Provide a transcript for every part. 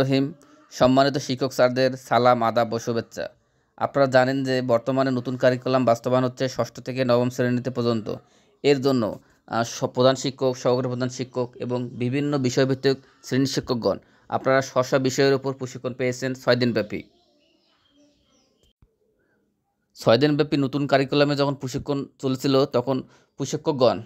রহিম সম্মানিত শিক্ষক স্যারদের সালাম আদা ও শুভেচ্ছা আপনারা জানেন যে বর্তমানে নতুন কারিকুলাম বাস্তবায়ন হচ্ছে ষষ্ঠ থেকে নবম শ্রেণীতে পর্যন্ত এর জন্য প্রধান শিক্ষক সহকারী প্রধান শিক্ষক এবং বিভিন্ন বিষয়ভিত্তিক শ্রেণী শিক্ষকগণ আপনারা স্ব বিষয়ের উপর প্রশিক্ষণ পেয়েছেন ছয় দিনব্যাপী ছয় দিনব্যাপী নতুন কারিকুলামে যখন প্রশিক্ষণ চলছিল তখন প্রশিক্ষকগণ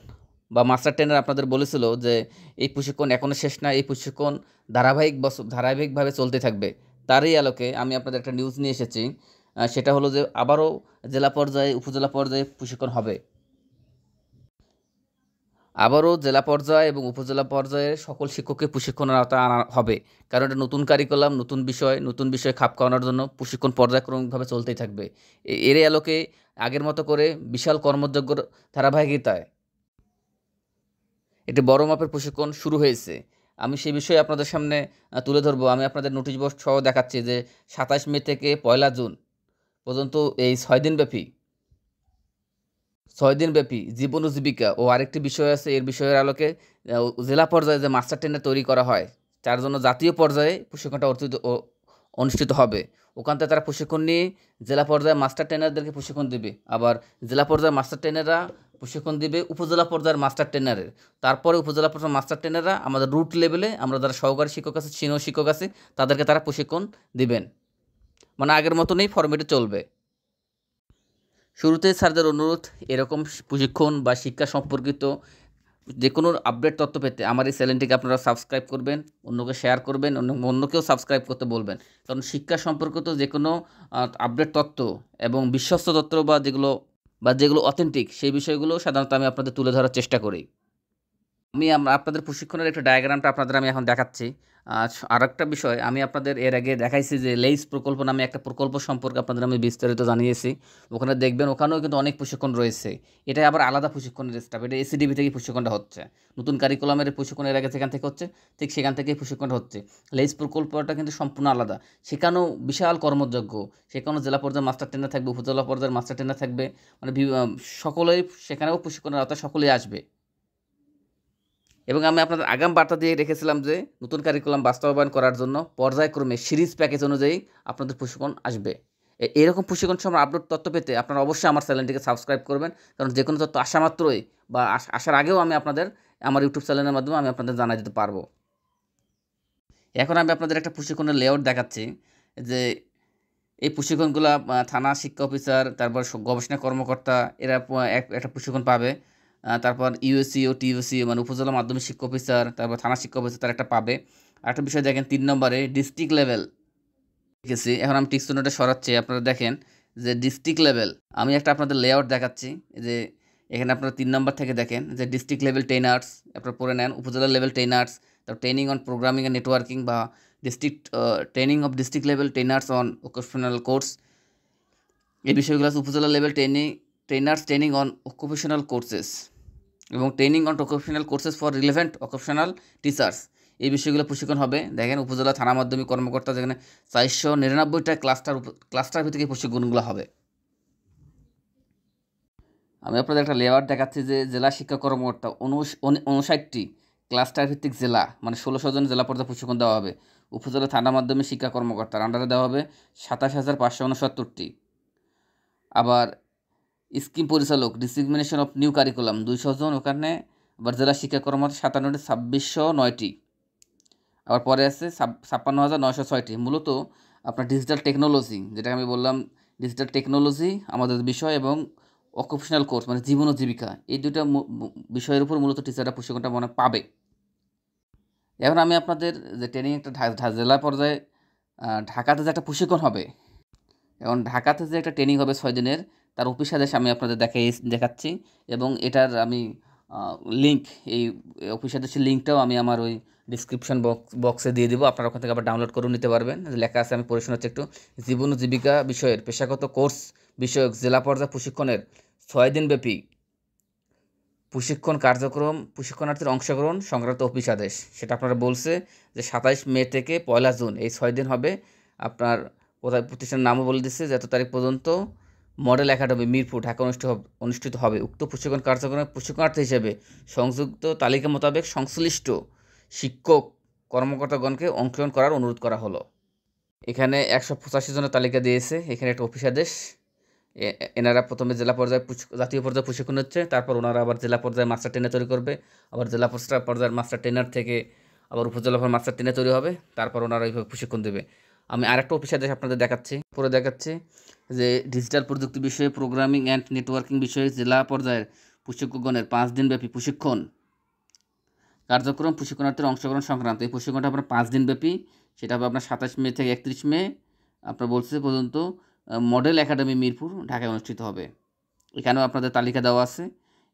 বা মাস্টার ট্রেনার আপনাদের বলেছিল যে এই প্রশিক্ষণ এখনও শেষ না এই প্রশিক্ষণ ধারাবাহিক ধারাবাহিকভাবে চলতে থাকবে তারই আলোকে আমি আপনাদের একটা নিউজ নিয়ে এসেছি সেটা হলো যে আবারও জেলা পর্যায়ে উপজেলা পর্যায়ে প্রশিক্ষণ হবে আবারও জেলা পর্যায়ে এবং উপজেলা পর্যায়ে সকল শিক্ষককে প্রশিক্ষণের আওতা আনা হবে কারণ এটা নতুন কারিকুলাম নতুন বিষয় নতুন বিষয় খাপ খাওয়ানোর জন্য প্রশিক্ষণ পর্যায়ক্রমিকভাবে চলতেই থাকবে এর আলোকে আগের মতো করে বিশাল কর্মযোগ্য ধারাবাহিকতায় একটি বড় মাপের প্রশিক্ষণ শুরু হয়েছে আমি সেই বিষয়ে আপনাদের সামনে তুলে ধরবো আমি আপনাদের নোটিশ বোর্ড সহ দেখাচ্ছি যে সাতাশ মে থেকে পয়লা জুন পর্যন্ত এই ছয় দিনব্যাপী ছয় দিনব্যাপী জীবন ও জীবিকা ও আরেকটি বিষয় আছে এর বিষয়ের আলোকে জেলা পর্যায়ে যে মাস্টার ট্রেনার তৈরি করা হয় তার জন্য জাতীয় পর্যায়ে প্রশিক্ষণটা অর্থিত অনুষ্ঠিত হবে ওখান থেকে তারা প্রশিক্ষণ নিয়ে জেলা পর্যায়ে মাস্টার ট্রেনারদেরকে প্রশিক্ষণ দেবে আবার জেলা পর্যায়ে মাস্টার ট্রেনাররা প্রশিক্ষণ দিবে উপজেলা পর্যায়ের মাস্টার ট্রেনারের তারপরে উপজেলা পর্যায়ের মাস্টার ট্রেনাররা আমাদের রুট লেভেলে আমরা যারা সহকারী শিক্ষক আছে সিনিয়র শিক্ষক আছে তাদেরকে তারা প্রশিক্ষণ দিবেন মানে আগের মতনই ফর্মেটে চলবে শুরুতে স্যারদের অনুরোধ এরকম প্রশিক্ষণ বা শিক্ষা সম্পর্কিত যে কোনো আপডেট তথ্য পেতে আমার এই চ্যানেলটিকে আপনারা সাবস্ক্রাইব করবেন অন্যকে শেয়ার করবেন অন্য অন্যকেও সাবস্ক্রাইব করতে বলবেন কারণ শিক্ষা সম্পর্কিত যে কোনো আপডেট তথ্য এবং বিশ্বস্ত তথ্য বা যেগুলো বা যেগুলো অথেন্টিক সেই বিষয়গুলো সাধারণত আমি আপনাদের তুলে ধরার চেষ্টা করি আমি আপনাদের প্রশিক্ষণের একটা ডায়াগ্রামটা আপনাদের আমি এখন দেখাচ্ছি আর একটা বিষয় আমি আপনাদের এর আগে দেখাইছি যে লেইস প্রকল্প নামে একটা প্রকল্প সম্পর্কে আপনাদের আমি বিস্তারিত জানিয়েছি ওখানে দেখবেন ওখানেও কিন্তু অনেক প্রশিক্ষণ রয়েছে এটা আবার আলাদা প্রশিক্ষণের স্টাফ এটা এসিডিবি e থেকে প্রশিক্ষণটা হচ্ছে নতুন কারিকুলামের প্রশিক্ষণের আগে সেখান থেকে হচ্ছে ঠিক সেখান থেকেই প্রশিক্ষণটা হচ্ছে লেইস প্রকল্পটা কিন্তু সম্পূর্ণ আলাদা সেখানেও বিশাল কর্মযোগ্য সেখানেও জেলা পর্যায়ের মাস্টার ট্রেনার থাকবে উপজেলা পর্যায়ের মাস্টার ট্রেনার থাকবে মানে সকলেই সেখানেও প্রশিক্ষণের আওতায় সকলেই আসবে এবং আমি আপনাদের আগাম বার্তা দিয়ে রেখেছিলাম যে নতুন কারিকুলাম বাস্তবায়ন করার জন্য পর্যায়ক্রমে সিরিজ প্যাকেজ অনুযায়ী আপনাদের প্রশিক্ষণ আসবে এরকম প্রশিক্ষণ সময় আপলোড তথ্য পেতে আপনারা অবশ্যই আমার চ্যানেলটিকে সাবস্ক্রাইব করবেন কারণ যে কোনো তথ্য আসা মাত্রই বা আসার আগেও আমি আপনাদের আমার ইউটিউব চ্যানেলের মাধ্যমে আমি আপনাদের জানা দিতে পারবো এখন আমি আপনাদের একটা প্রশিক্ষণের লেআউট দেখাচ্ছি যে এই প্রশিক্ষণগুলো থানা শিক্ষা অফিসার তারপর গবেষণা কর্মকর্তা এরা একটা প্রশিক্ষণ পাবে তারপর ও টিউসি মানে উপজেলা মাধ্যমিক শিক্ষা অফিসার তারপর থানা শিক্ষা অফিসার তার একটা পাবে আরেকটা বিষয় দেখেন তিন নম্বরে ডিস্ট্রিক্ট লেভেল ঠিক আছে এখন আমি নোটে সরাচ্ছি আপনারা দেখেন যে ডিস্ট্রিক্ট লেভেল আমি একটা আপনাদের লেআউট দেখাচ্ছি যে এখানে আপনারা তিন নম্বর থেকে দেখেন যে ডিস্ট্রিক্ট লেভেল টেন আর্টস আপনারা পড়ে নেন উপজেলা লেভেল টেন আর্টস তারপর training on programming and networking বা district training of district level ten arts on occupational course এই বিষয়গুলো upazila level training trainers training on occupational courses এবং training on occupational courses for relevant occupational teachers এই বিষয়গুলো প্রশিক্ষণ হবে দেখেন উপজেলা থানা মাধ্যমিক কর্মকর্তা যেখানে চারশো নিরানব্বইটা ক্লাস্টার ক্লাস্টার ভিত্তিক প্রশিক্ষণগুলো হবে আমি আপনাদের একটা লেয়ার দেখাচ্ছি যে জেলা শিক্ষা কর্মকর্তা উনষাটটি ক্লাস্টার ভিত্তিক জেলা মানে ষোলোশো জন জেলা পর্যায়ে প্রশিক্ষণ দেওয়া হবে উপজেলা থানা মাধ্যমে শিক্ষা কর্মকর্তার আন্ডারে দেওয়া হবে সাতাশ হাজার পাঁচশো উনসত্তরটি আবার স্কিম পরিচালক ডিসিগমিনেশন অফ নিউ কারিকুলাম দুইশো জন ওখানে আবার জেলা শিক্ষা কর্মকর্তা সাতান্নটি ছাব্বিশশো নয়টি আবার পরে আছে ছাপ্পান্ন হাজার নয়শো ছয়টি মূলত আপনার ডিজিটাল টেকনোলজি যেটা আমি বললাম ডিজিটাল টেকনোলজি আমাদের বিষয় এবং অকুপেশনাল কোর্স মানে জীবন ও জীবিকা এই দুটো বিষয়ের উপর মূলত টিচাররা প্রশিক্ষণটা মনে পাবে এখন আমি আপনাদের যে ট্রেনিং একটা জেলা পর্যায়ে ঢাকাতে যে একটা প্রশিক্ষণ হবে এবং ঢাকাতে যে একটা ট্রেনিং হবে ছয় দিনের তার অফিস আদেশ আমি আপনাদের দেখাই দেখাচ্ছি এবং এটার আমি লিঙ্ক এই অফিস আদেশের লিঙ্কটাও আমি আমার ওই ডিসক্রিপশন বক্স বক্সে দিয়ে দেবো আপনারা ওখান থেকে আবার ডাউনলোড করে নিতে পারবেন লেখা আছে আমি পড়ে হচ্ছে একটু জীবন ও জীবিকা বিষয়ের পেশাগত কোর্স বিষয়ক জেলা পর্যায়ে প্রশিক্ষণের ছয় দিনব্যাপী প্রশিক্ষণ কার্যক্রম প্রশিক্ষণার্থীর অংশগ্রহণ সংক্রান্ত অফিস আদেশ সেটা আপনারা বলছে যে সাতাইশ মে থেকে পয়লা জুন এই ছয় দিন হবে আপনার প্রতিষ্ঠানের নামও বলে দিচ্ছে যে এত তারিখ পর্যন্ত মডেল একাডেমি মিরপুর ঢাকা অনুষ্ঠিত অনুষ্ঠিত হবে উক্ত প্রশিক্ষণ কার্যক্রমে প্রশিক্ষণার্থী হিসেবে সংযুক্ত তালিকা মোতাবেক সংশ্লিষ্ট শিক্ষক কর্মকর্তাগণকে অংশগ্রহণ করার অনুরোধ করা হলো এখানে একশো পঁচাশি জনের তালিকা দিয়েছে এখানে একটা অফিস আদেশ এনারা প্রথমে জেলা পর্যায়ে জাতীয় পর্যায়ে প্রশিক্ষণ হচ্ছে তারপর ওনারা আবার জেলা পর্যায়ে মাস্টার ট্রেনার তৈরি করবে আবার জেলা পর্যায়ের মাস্টার ট্রেনার থেকে আবার উপজেলা মাস্টার ট্রেনার তৈরি হবে তারপর ওনারা এইভাবে প্রশিক্ষণ দেবে আমি আরেকটা অফিস আদেশ আপনাদের দেখাচ্ছি পরে দেখাচ্ছি যে ডিজিটাল প্রযুক্তি বিষয়ে প্রোগ্রামিং অ্যান্ড নেটওয়ার্কিং বিষয়ে জেলা পর্যায়ের প্রশিক্ষকগণের পাঁচ দিনব্যাপী প্রশিক্ষণ কার্যক্রম প্রশিক্ষণার্থীর অংশগ্রহণ সংক্রান্ত এই প্রশিক্ষণটা আপনার পাঁচ দিনব্যাপী সেটা হবে আপনার সাতাশ মে থেকে একত্রিশ মে আপনার বলছে পর্যন্ত মডেল একাডেমি মিরপুর ঢাকায় অনুষ্ঠিত হবে এখানেও আপনাদের তালিকা দেওয়া আছে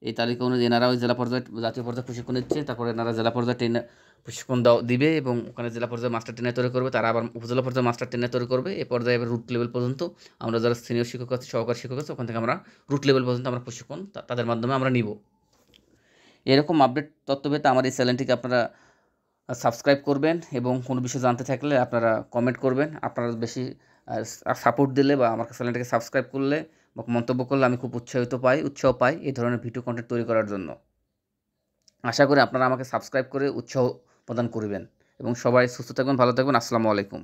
এই তালিকা অনুযায়ী এনারা ওই জেলা পর্যায়ে জাতীয় পর্যায়ে প্রশিক্ষণ দিচ্ছে তারপরে এনারা জেলা পর্যায়ে ট্রেনার প্রশিক্ষণ দিবে এবং ওখানে জেলা পর্যায়ে মাস্টার ট্রেনার তৈরি করবে তারা আবার উপজেলা পর্যায়ে মাস্টার ট্রেনার তৈরি করবে এ পর্যায়ে এবার রুট লেভেল পর্যন্ত আমরা যারা সিনিয়র শিক্ষক আছে সহকারী শিক্ষক আছে ওখান থেকে আমরা রুট লেভেল পর্যন্ত আমরা প্রশিক্ষণ তাদের মাধ্যমে আমরা নিব এরকম আপডেট তথ্য পেতে আমার এই চ্যানেলটিকে আপনারা সাবস্ক্রাইব করবেন এবং কোনো বিষয়ে জানতে থাকলে আপনারা কমেন্ট করবেন আপনারা বেশি সাপোর্ট দিলে বা আমার চ্যানেলটাকে সাবস্ক্রাইব করলে মন্তব্য করলে আমি খুব উৎসাহিত পাই উৎসাহ পাই এই ধরনের ভিডিও কন্টেন্ট তৈরি করার জন্য আশা করি আপনারা আমাকে সাবস্ক্রাইব করে উৎসাহ প্রদান করবেন এবং সবাই সুস্থ থাকবেন ভালো থাকবেন আসসালামু আলাইকুম